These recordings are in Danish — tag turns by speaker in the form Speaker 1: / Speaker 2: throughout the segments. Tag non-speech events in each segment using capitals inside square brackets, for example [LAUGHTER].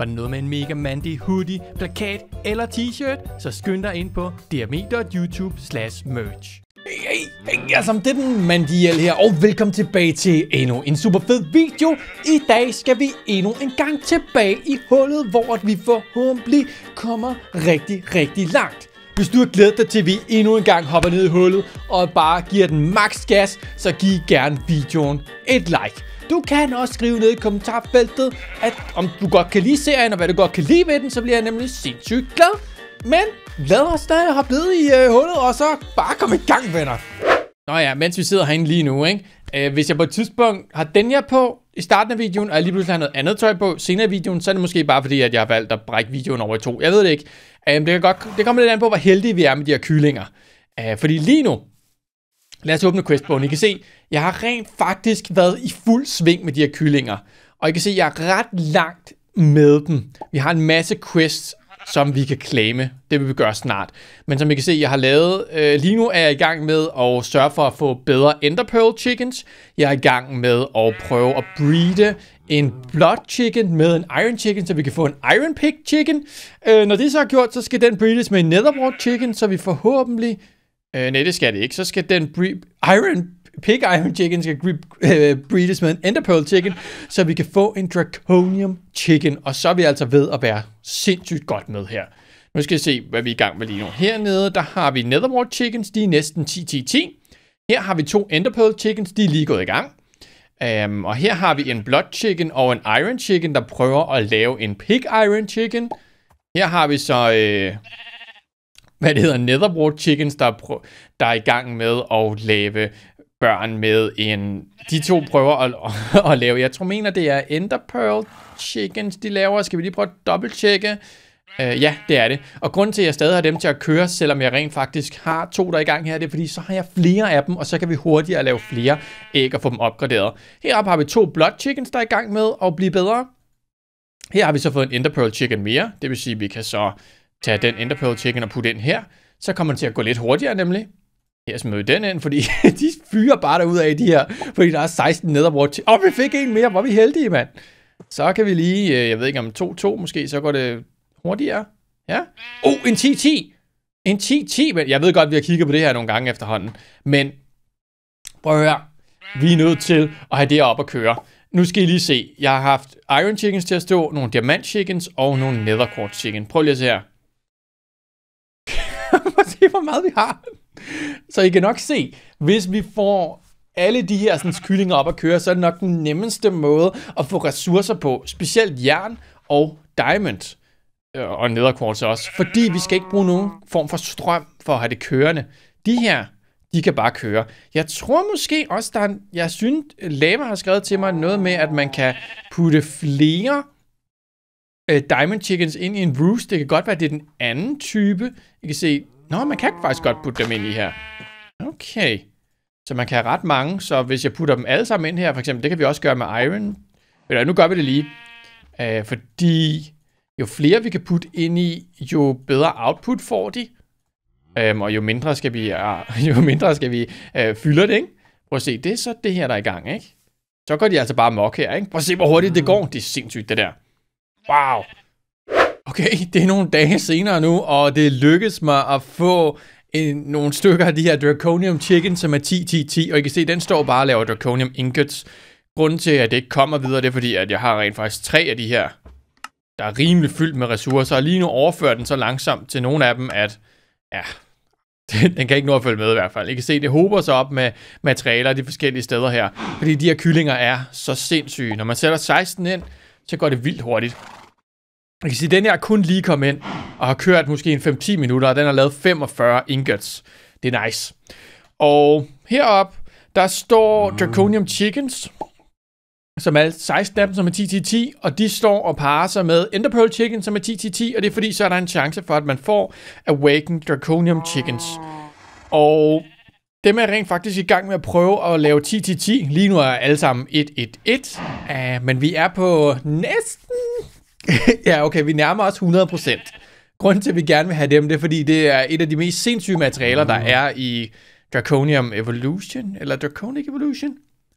Speaker 1: Var det noget med en mega mandig hoodie, plakat eller t-shirt? Så skynd dig ind på dme.youtube slash merch. Hey, hey, altså, det er den mandiel her, og velkommen tilbage til endnu en super fed video. I dag skal vi endnu en gang tilbage i hullet, hvor vi forhåbentlig kommer rigtig, rigtig langt. Hvis du har glædet dig til, at vi endnu en gang hopper ned i hullet og bare giver den max gas, så giv gerne videoen et like. Du kan også skrive ned i kommentarfeltet, at om du godt kan lide serien, og hvad du godt kan lide ved den, så bliver jeg nemlig sindssygt glad. Men lad os da have blevet i øh, hullet, og så bare komme i gang, venner. Nå ja, mens vi sidder herinde lige nu, ikke? Øh, hvis jeg på et tidspunkt har den her på i starten af videoen, og jeg lige pludselig har noget andet tøj på senere i videoen, så er det måske bare fordi, at jeg har valgt at brække videoen over i to. Jeg ved det ikke. Øh, det, kan godt, det kommer lidt an på, hvor heldige vi er med de her kyllinger. Øh, fordi lige nu, Lad os åbne Questbogen. I kan se, jeg har rent faktisk været i fuld sving med de her kyllinger. Og I kan se, jeg er ret langt med dem. Vi har en masse quests, som vi kan klame. Det vil vi gøre snart. Men som I kan se, jeg har lavet... Øh, lige nu er jeg i gang med at sørge for at få bedre Ender Pearl Chickens. Jeg er i gang med at prøve at breede en Blood Chicken med en Iron Chicken, så vi kan få en Iron Pig Chicken. Øh, når det så er gjort, så skal den breedes med en Netherworld Chicken, så vi forhåbentlig Øh, nej, det skal det ikke. Så skal den bre- Iron Pig Iron Chicken skal bre- øh, breedes med en Enderpearl Chicken, så vi kan få en Draconium Chicken, og så er vi altså ved at være sindssygt godt med her. Nu skal vi se, hvad vi er i gang med lige nu. Hernede, der har vi Netherworld Chickens, de er næsten 10-10-10. Her har vi to Enderpearl Chickens, de er lige gået i gang. Um, og her har vi en Blood Chicken og en Iron Chicken, der prøver at lave en Pig Iron Chicken. Her har vi så... Øh hvad det hedder, netherboard chickens, der er, der er i gang med at lave børn med en... De to prøver at, [LAUGHS] at, lave... Jeg tror, mener, det er Ender Pearl Chickens, de laver. Skal vi lige prøve at dobbelttjekke? Uh, øh, ja, det er det. Og grunden til, at jeg stadig har dem til at køre, selvom jeg rent faktisk har to der i gang her, det er fordi, så har jeg flere af dem, og så kan vi hurtigere lave flere æg og få dem opgraderet. Heroppe har vi to blood chickens, der er i gang med at blive bedre. Her har vi så fået en Ender Pearl Chicken mere, det vil sige, at vi kan så tage den Enderpearl Chicken og putte ind her, så kommer den til at gå lidt hurtigere nemlig. Her smider vi den ind, fordi [LAUGHS] de fyrer bare derud af de her, fordi der er 16 nederbror til. Åh, vi fik en mere, hvor vi heldige, mand. Så kan vi lige, øh, jeg ved ikke om 2-2 måske, så går det hurtigere. Ja. Oh, en 10-10. En 10-10, men jeg ved godt, vi har kigget på det her nogle gange efterhånden. Men prøv at høre, vi er nødt til at have det op at køre. Nu skal I lige se. Jeg har haft Iron Chickens til at stå, nogle Diamant Chickens og nogle Quartz Chicken. Prøv lige at se her og [LAUGHS] se, hvor meget vi har. Så I kan nok se, hvis vi får alle de her sådan, kyllinger op at køre, så er det nok den nemmeste måde at få ressourcer på, specielt jern og diamond øh, og nederkvarts også, fordi vi skal ikke bruge nogen form for strøm for at have det kørende. De her, de kan bare køre. Jeg tror måske også, der er en, jeg synes, Lama har skrevet til mig noget med, at man kan putte flere øh, Diamond Chickens ind i en roost. Det kan godt være, det er den anden type. I kan se, nå, man kan faktisk godt putte dem ind i her. Okay. Så man kan have ret mange, så hvis jeg putter dem alle sammen ind her, for eksempel, det kan vi også gøre med Iron. Eller nu gør vi det lige. Øh, fordi jo flere vi kan putte ind i, jo bedre output får de. Øhm, og jo mindre skal vi, øh, [LAUGHS] jo mindre skal vi øh, fylde det, ikke? Prøv at se, det er så det her, der er i gang, ikke? Så går de altså bare mok her, ikke? Prøv at se, hvor hurtigt det går. Det er sindssygt, det der. Wow. Okay, [LAUGHS] det er nogle dage senere nu, og det lykkedes mig at få en, nogle stykker af de her Draconium Chicken, som er 10-10-10, og I kan se, den står bare og laver Draconium Ingots. Grunden til, at det ikke kommer videre, det er fordi, at jeg har rent faktisk tre af de her, der er rimelig fyldt med ressourcer, og lige nu overfører den så langsomt til nogle af dem, at ja, [LAUGHS] den kan ikke nå at følge med i hvert fald. I kan se, det hober sig op med materialer de forskellige steder her, fordi de her kyllinger er så sindssyge. Når man sætter 16 ind, så går det vildt hurtigt. Jeg kan sige, at den her er kun lige kommet ind, og har kørt måske en 5-10 minutter, og den har lavet 45 ingots. Det er nice. Og herop der står Draconium Chickens, som er 16 af dem, som er 10-10-10, og de står og parer sig med Enderpearl Chicken, som er 10-10-10, og det er fordi, så er der en chance for, at man får Awakened Draconium Chickens. Og dem er rent faktisk i gang med at prøve at lave 10-10-10. Lige nu er alle sammen 1-1-1, uh, ah, men vi er på næsten... [LAUGHS] ja, okay, vi nærmer os 100%. Grunden til, at vi gerne vil have dem, det er, fordi det er et af de mest sindssyge materialer, der er i Draconium Evolution, eller Draconic Evolution.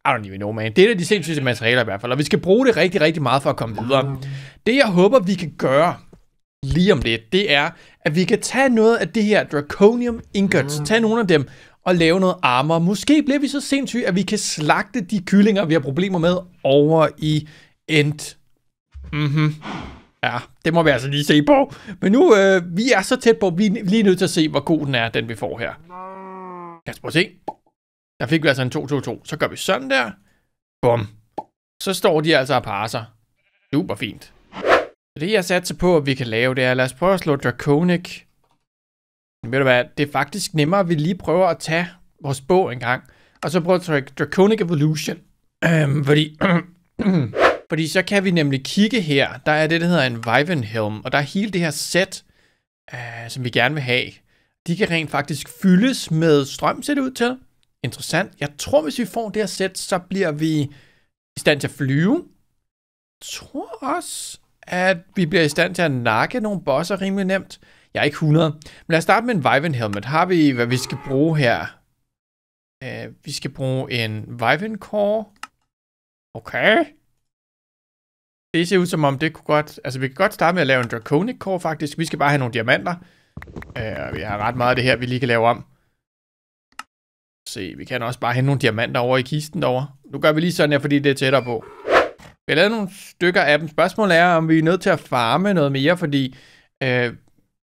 Speaker 1: I don't even know, man. Det er et af de sindssyge materialer i hvert fald, og vi skal bruge det rigtig, rigtig meget for at komme videre. Det, jeg håber, vi kan gøre, lige om lidt, det er, at vi kan tage noget af det her Draconium Ingots, tage nogle af dem, og lave noget armor. Måske bliver vi så sindssyge, at vi kan slagte de kyllinger, vi har problemer med, over i End. Mhm. Ja, det må vi altså lige se på. Men nu, øh, vi er så tæt på, vi er lige nødt til at se, hvor god den er, den vi får her. Lad os prøve at se. Der fik vi altså en 2-2-2. Så gør vi sådan der. Bum. Så står de altså og parer sig. Super fint. Så det jeg satte på, at vi kan lave, det er, lad os prøve at slå Draconic ved du hvad, det er faktisk nemmere, at vi lige prøver at tage vores bog en gang, og så prøver at trække Draconic Evolution. Øhm, fordi... [CLEARS THROAT] fordi så kan vi nemlig kigge her. Der er det, der hedder en Vivenhelm, og der er hele det her sæt, øh, som vi gerne vil have. De kan rent faktisk fyldes med strøm, ser det ud til. Interessant. Jeg tror, hvis vi får det her sæt, så bliver vi i stand til at flyve. Jeg tror også, at vi bliver i stand til at nakke nogle bosser rimelig nemt. Jeg er ikke 100. Men lad os starte med en Viven helmet. Har vi, hvad vi skal bruge her? Uh, vi skal bruge en Viven Core. Okay. Det ser ud som om, det kunne godt... Altså, vi kan godt starte med at lave en Draconic Core, faktisk. Vi skal bare have nogle diamanter. Uh, vi har ret meget af det her, vi lige kan lave om. Se, vi kan også bare have nogle diamanter over i kisten derovre. Nu gør vi lige sådan her, fordi det er tættere på. Vi har lavet nogle stykker af dem. Spørgsmålet er, om vi er nødt til at farme noget mere, fordi Uh,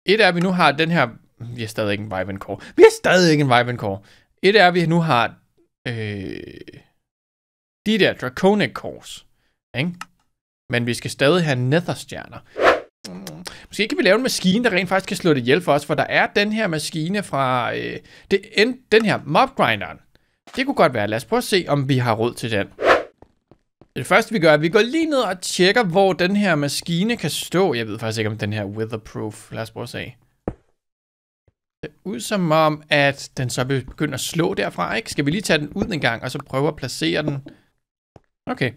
Speaker 1: et er, at vi nu har den her... Vi har stadig ikke en Vibe Core. Vi har stadig ikke en Vibe Core. Et er, at vi nu har øh, de der Draconic Cores. Ikke? Men vi skal stadig have Netherstjerner. Måske kan vi lave en maskine, der rent faktisk kan slå det ihjel for os, for der er den her maskine fra... Øh, det, den her mobgrinderen. Det kunne godt være. Lad os prøve at se, om vi har råd til den. Det første vi gør, er, at vi går lige ned og tjekker, hvor den her maskine kan stå. Jeg ved faktisk ikke, om den her weatherproof. Lad os prøve at se. Det ser ud som om, at den så begynder at slå derfra, ikke? Skal vi lige tage den ud en gang, og så prøve at placere den? Okay.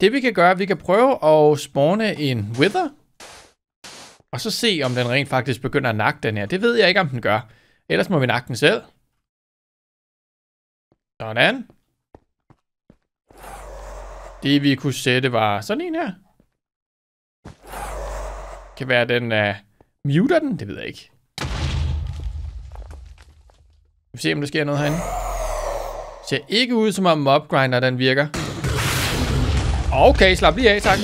Speaker 1: Det vi kan gøre, vi kan prøve at spawne en wither. Og så se, om den rent faktisk begynder at nakke den her. Det ved jeg ikke, om den gør. Ellers må vi nakke den selv. Sådan. Det vi kunne sætte var sådan en her. Kan være den uh, muter den, det ved jeg ikke. Vi se om der sker noget herinde. Det ser ikke ud som om mobgrinder den virker. Okay, slap lige af, tak.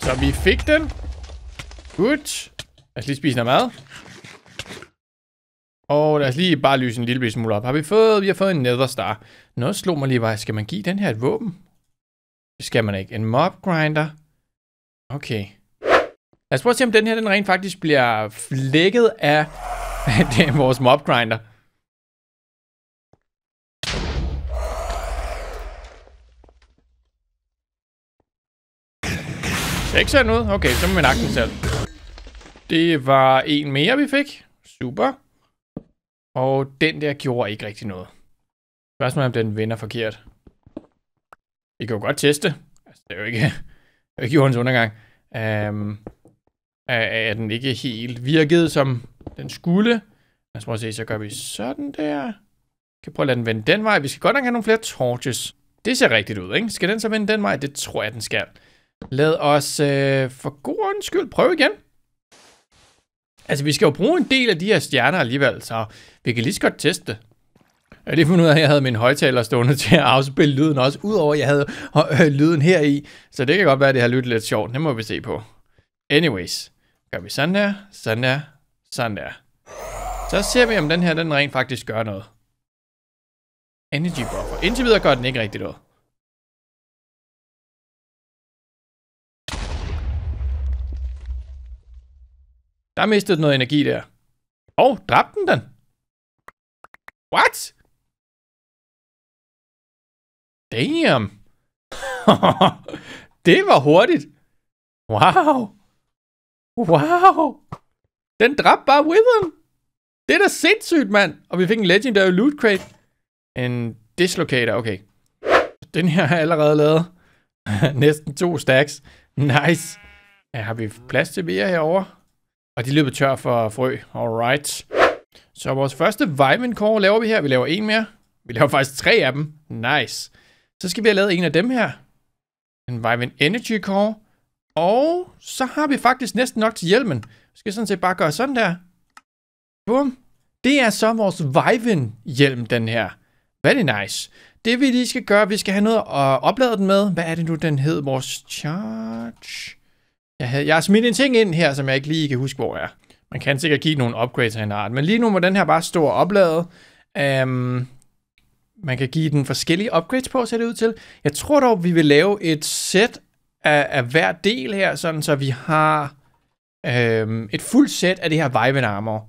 Speaker 1: Så vi fik den. Godt. Lad os lige spise noget mad. Og lad os lige bare lyse en lille smule op. Har vi fået, vi har fået en Netherstar. Noget slog mig lige, var, skal man give den her et våben? Det skal man ikke. En mob grinder. Okay. Lad os prøve at se, om den her, den rent faktisk bliver flækket af [LAUGHS] det er vores mob grinder. Det ikke sådan ud. Okay, så må vi nakke den selv. Det var en mere, vi fik. Super. Og den der gjorde ikke rigtig noget. Spørgsmålet er, om den vender forkert. Vi kan jo godt teste. Altså, det er jo ikke, [LAUGHS] det er jo ikke jordens undergang. Um, er den ikke helt virket, som den skulle. Lad os prøve at se, så gør vi sådan der. Vi kan prøve at lade den vende den vej. Vi skal godt nok have nogle flere torches. Det ser rigtigt ud, ikke? Skal den så vende den vej? Det tror jeg, den skal. Lad os øh, for god skyld prøve igen. Altså, vi skal jo bruge en del af de her stjerner alligevel, så vi kan lige så godt teste det. Jeg lige fundet ud af, at jeg havde min højtaler stående til at afspille lyden også, udover at jeg havde lyden her i. Så det kan godt være, at det har lyttet lidt sjovt. Det må vi se på. Anyways, gør vi sådan der, sådan der, sådan der. Så ser vi, om den her den rent faktisk gør noget. Energy buffer. Indtil videre gør den ikke rigtigt noget. Der mistede den noget energi der. Og oh, dræbte den den? What? Damn. [LAUGHS] det var hurtigt. Wow. Wow. Den dræbte bare Witheren. Det er da sindssygt, mand. Og vi fik en legendary loot crate. En dislocator, okay. Den her har jeg allerede lavet. [LAUGHS] Næsten to stacks. Nice. Ja, har vi plads til mere herovre? Og de løber tør for frø. Alright. Så vores første Core laver vi her. Vi laver en mere. Vi laver faktisk tre af dem. Nice. Så skal vi have lavet en af dem her. En Vimen Energy Core. Og så har vi faktisk næsten nok til hjelmen. Vi skal sådan set bare gøre sådan der. Bum. Det er så vores Viven hjelm, den her. Very nice. Det vi lige skal gøre, vi skal have noget at oplade den med. Hvad er det nu, den hed? Vores charge... Jeg, havde, jeg har smidt en ting ind her, som jeg ikke lige kan huske, hvor er. Man kan sikkert give nogle upgrades af en art, men lige nu må den her bare stå og oplade. Um, man kan give den forskellige upgrades på, ser det ud til. Jeg tror dog, vi vil lave et sæt af, af hver del her, sådan så vi har um, et fuldt sæt af det her Viven Armor.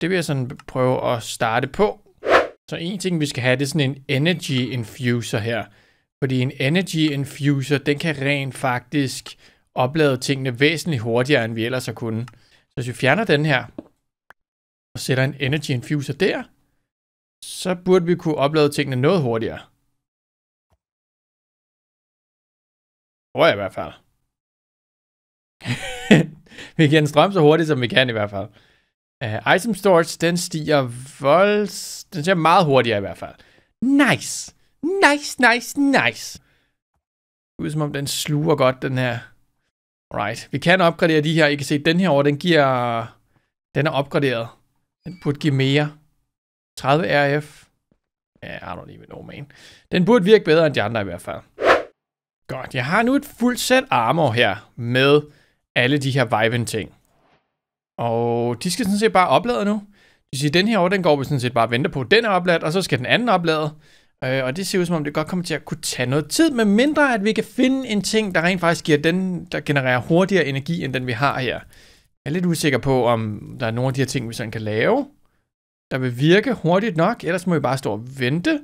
Speaker 1: Det vil jeg sådan prøve at starte på. Så en ting, vi skal have, det er sådan en Energy Infuser her. Fordi en Energy Infuser, den kan rent faktisk oplade tingene væsentligt hurtigere, end vi ellers har kunnet. Så hvis vi fjerner den her, og sætter en Energy Infuser der, så burde vi kunne oplade tingene noget hurtigere. Tror jeg i hvert fald. [LAUGHS] vi kan strøm så hurtigt, som vi kan i hvert fald. Uh, item storage, den stiger volds... Den stiger meget hurtigere i hvert fald. Nice! Nice, nice, nice! Det ud som om den sluger godt, den her. Alright, vi kan opgradere de her. I kan se, den her over, den giver... Den er opgraderet. Den burde give mere. 30 RF. Ja, I don't even know, man. Den burde virke bedre end de andre i hvert fald. Godt, jeg har nu et fuldt sæt armor her med alle de her Viven ting. Og de skal sådan set bare oplade nu. Det vil sige, den her over, den går vi sådan set bare og venter på. Den er opladet, og så skal den anden oplade. Øh, og det ser ud som om, det godt kommer til at kunne tage noget tid, med mindre at vi kan finde en ting, der rent faktisk giver den, der genererer hurtigere energi, end den vi har her. Jeg er lidt usikker på, om der er nogle af de her ting, vi sådan kan lave, der vil virke hurtigt nok, ellers må vi bare stå og vente.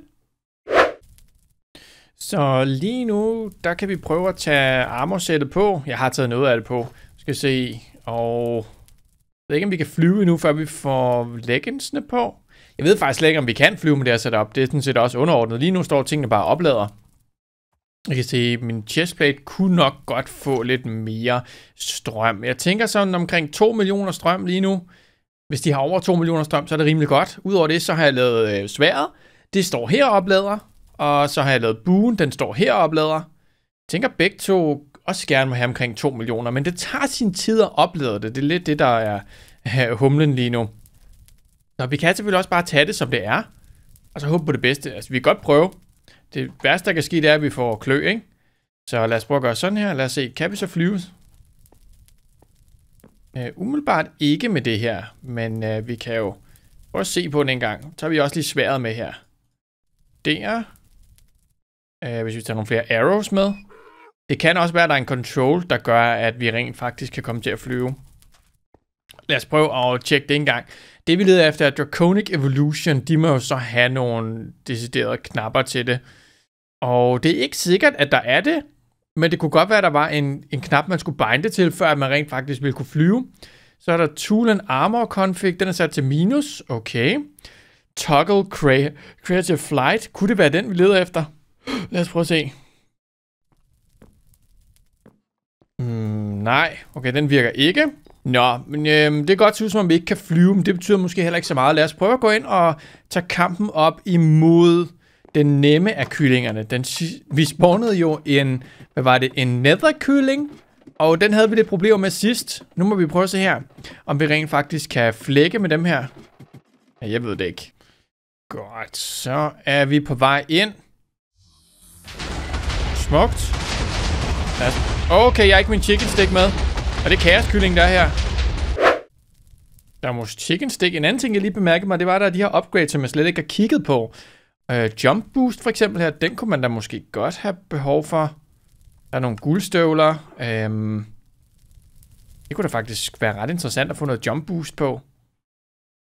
Speaker 1: Så lige nu, der kan vi prøve at tage armorsættet på. Jeg har taget noget af det på. Vi Skal se, og jeg ved ikke, om vi kan flyve nu, før vi får leggingsene på. Jeg ved faktisk slet ikke, om vi kan flyve med det her setup. Det er sådan set også underordnet. Lige nu står tingene bare oplader. Jeg kan se, at min chestplate kunne nok godt få lidt mere strøm. Jeg tænker sådan omkring 2 millioner strøm lige nu. Hvis de har over 2 millioner strøm, så er det rimelig godt. Udover det, så har jeg lavet øh, sværet. Det står her oplader. Og så har jeg lavet buen. Den står her oplader. Jeg tænker begge to også gerne må have omkring 2 millioner, men det tager sin tid at oplade det. Det er lidt det, der er [LAUGHS] humlen lige nu. Nå, vi kan selvfølgelig også bare tage det, som det er, og så håbe på det bedste. Altså, vi kan godt prøve. Det værste, der kan ske, det er, at vi får klø, ikke? Så lad os prøve at gøre sådan her. Lad os se, kan vi så flyve? Uh, umiddelbart ikke med det her, men uh, vi kan jo prøve at se på den en gang. Så har vi også lige sværet med her. Der. Uh, hvis vi tager nogle flere arrows med. Det kan også være, at der er en control, der gør, at vi rent faktisk kan komme til at flyve. Lad os prøve at tjekke det en gang. Det vi leder efter er Draconic Evolution. De må jo så have nogle deciderede knapper til det. Og det er ikke sikkert, at der er det, men det kunne godt være, at der var en, en knap, man skulle binde til, før man rent faktisk ville kunne flyve. Så er der Tool and Armor Config, den er sat til minus, okay. Toggle cre Creative Flight, kunne det være den, vi leder efter? Lad os prøve at se. Mm, nej, okay, den virker ikke. Nå, men øh, det er godt synes, at som om vi ikke kan flyve, men det betyder måske heller ikke så meget. Lad os prøve at gå ind og tage kampen op imod den nemme af kyllingerne. Den, vi spawnede jo en, hvad var det, en netherkylling, og den havde vi lidt problemer med sidst. Nu må vi prøve at se her, om vi rent faktisk kan flække med dem her. Ja, jeg ved det ikke. Godt, så er vi på vej ind. Smukt. Okay, jeg har ikke min chicken stick med. Og det er kaoskylling, der er her. Der er måske chicken stick. En anden ting, jeg lige bemærkede mig, det var, der de her upgrades, som jeg slet ikke har kigget på. Øh, jump boost for eksempel her, den kunne man da måske godt have behov for. Der er nogle guldstøvler. Øhm, det kunne da faktisk være ret interessant at få noget jump boost på.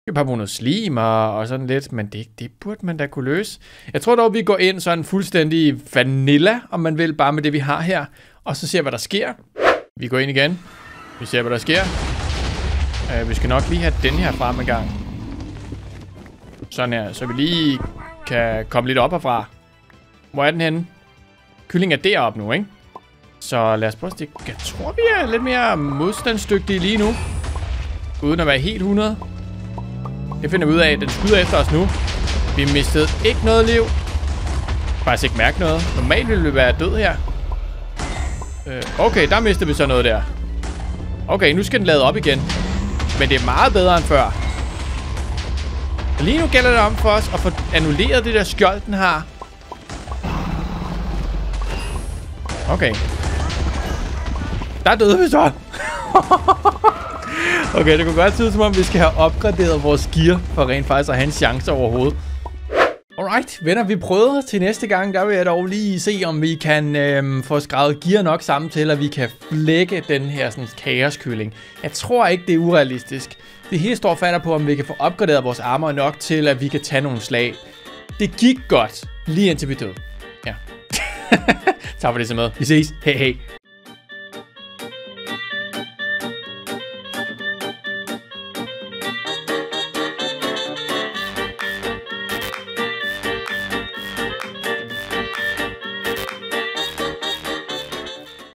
Speaker 1: Vi kan bare bruge noget slim og, og sådan lidt, men det, det burde man da kunne løse. Jeg tror dog, vi går ind sådan fuldstændig vanilla, om man vil, bare med det, vi har her, og så ser, hvad der sker. Vi går ind igen. Vi ser, hvad der sker. Uh, vi skal nok lige have den her frem gang. Sådan her, så vi lige kan komme lidt op herfra. Hvor er den henne? Kylling er deroppe nu, ikke? Så lad os prøve at stikke. Jeg tror, vi er lidt mere modstandsdygtige lige nu. Uden at være helt 100. Det finder vi ud af. Den skyder efter os nu. Vi mistede ikke noget liv. Faktisk ikke mærke noget. Normalt ville vi være død her. Øh, okay, der mistede vi så noget der. Okay, nu skal den lade op igen. Men det er meget bedre end før. Lige nu gælder det om for os at få annulleret det der skjold, den har. Okay. Der døde vi så. [LAUGHS] okay, det kunne godt se ud som om, vi skal have opgraderet vores gear, for rent faktisk at have en chance overhovedet. Alright, venner, vi prøver til næste gang. Der vil jeg dog lige se, om vi kan øhm, få skrevet gear nok sammen til, at vi kan flække den her sådan, kaoskylling. Jeg tror ikke, det er urealistisk. Det hele står fatter på, om vi kan få opgraderet vores armor nok til, at vi kan tage nogle slag. Det gik godt, lige indtil vi døde. Ja. [LAUGHS] tak for det så med. Vi ses. Hej hej.